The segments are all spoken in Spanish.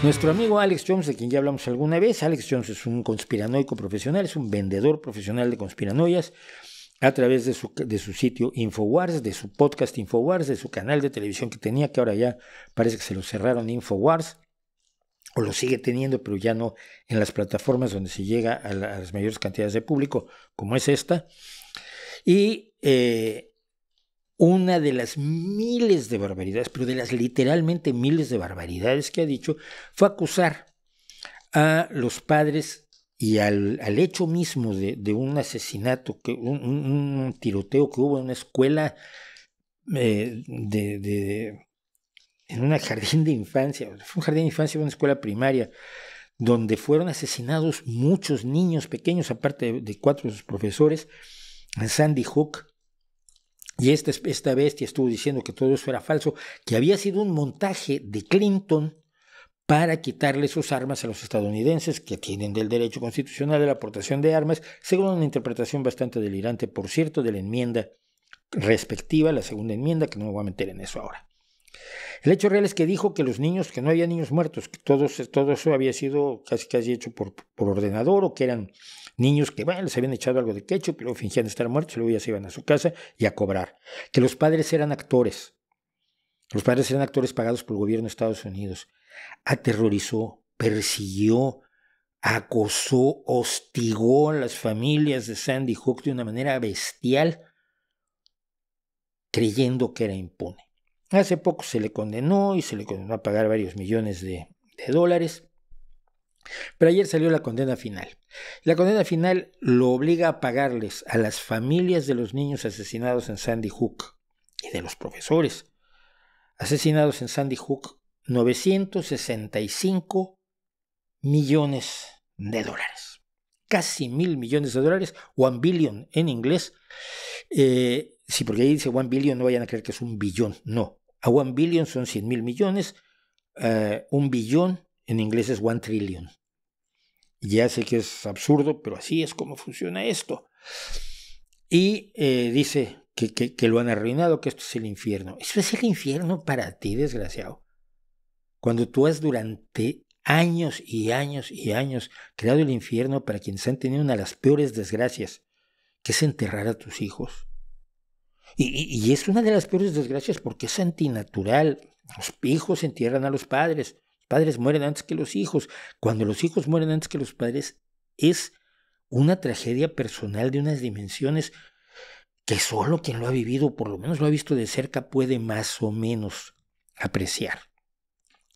Nuestro amigo Alex Jones, de quien ya hablamos alguna vez, Alex Jones es un conspiranoico profesional, es un vendedor profesional de conspiranoias a través de su, de su sitio Infowars, de su podcast Infowars, de su canal de televisión que tenía, que ahora ya parece que se lo cerraron Infowars, o lo sigue teniendo, pero ya no en las plataformas donde se llega a, las mayores cantidades de público, como es esta. Y eh, una de las miles de barbaridades, pero de las literalmente miles de barbaridades que ha dicho, fue acusar a los padres y al, hecho mismo de, un asesinato, que, un, tiroteo que hubo en una escuela eh, de, en un jardín de infancia, fue un jardín de infancia, una escuela primaria, donde fueron asesinados muchos niños pequeños, aparte de, de cuatro de sus profesores, en Sandy Hook, y esta, esta bestia estuvo diciendo que todo eso era falso, que había sido un montaje de Clinton para quitarle sus armas a los estadounidenses que tienen del derecho constitucional de la aportación de armas, según una interpretación bastante delirante, por cierto, de la enmienda respectiva, la segunda enmienda, que no me voy a meter en eso ahora. El hecho real es que dijo que los niños, que no había niños muertos, que todo, eso había sido casi casi hecho por, por ordenador o que eran niños que, les habían echado algo de quecho, pero fingían estar muertos y luego ya se iban a su casa y a cobrar. Que los padres eran actores. Los padres eran actores pagados por el gobierno de Estados Unidos. Aterrorizó, persiguió, acosó, hostigó a las familias de Sandy Hook de una manera bestial, creyendo que era impune. Hace poco se le condenó y se le condenó a pagar varios millones de, dólares. Pero ayer salió la condena final. La condena final lo obliga a pagarles a las familias de los niños asesinados en Sandy Hook y de los profesores asesinados en Sandy Hook 965 millones de dólares. Casi mil millones de dólares, one billion en inglés. Si eh, sí, porque ahí dice one billion, no vayan a creer que es un billón. No, a one billion son 100 mil millones, eh, un billón en inglés es one trillion. Ya sé que es absurdo, pero así es como funciona esto. Y eh, dice que, lo han arruinado, que esto es el infierno. Esto es el infierno para ti, desgraciado. Cuando tú has durante años y años y años creado el infierno para quienes han tenido una de las peores desgracias, que es enterrar a tus hijos. Y, es una de las peores desgracias porque es antinatural. Los hijos entierran a los padres, los padres mueren antes que los hijos. Cuando los hijos mueren antes que los padres es una tragedia personal de unas dimensiones que solo quien lo ha vivido, por lo menos lo ha visto de cerca, puede más o menos apreciar.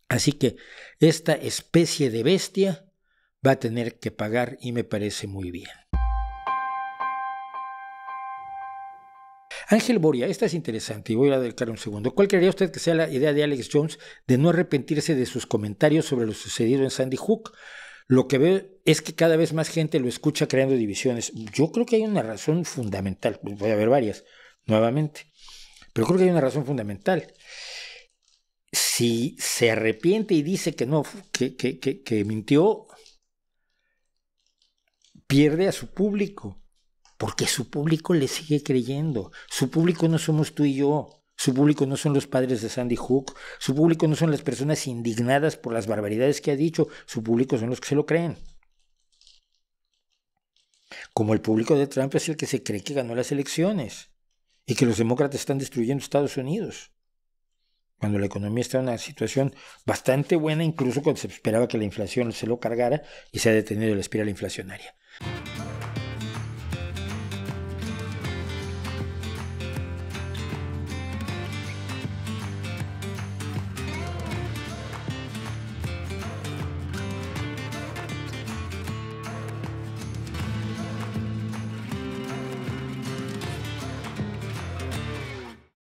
Así que esta especie de bestia va a tener que pagar y me parece muy bien. Ángel Boria, esta es interesante y voy a dedicar un segundo. ¿Cuál creería usted que sea la idea de Alex Jones de no arrepentirse de sus comentarios sobre lo sucedido en Sandy Hook? Lo que veo es que cada vez más gente lo escucha creando divisiones. Yo creo que hay una razón fundamental, voy a ver varias nuevamente, pero creo que hay una razón fundamental. Si se arrepiente y dice que no, que, que mintió, pierde a su público porque su público le sigue creyendo. Su público no somos tú y yo. Su público no son los padres de Sandy Hook. Su público no son las personas indignadas por las barbaridades que ha dicho. Su público son los que se lo creen. Como el público de Trump es el que se cree que ganó las elecciones y que los demócratas están destruyendo Estados Unidos. Cuando la economía está en una situación bastante buena, incluso cuando se esperaba que la inflación se lo cargara y se ha detenido la espiral inflacionaria.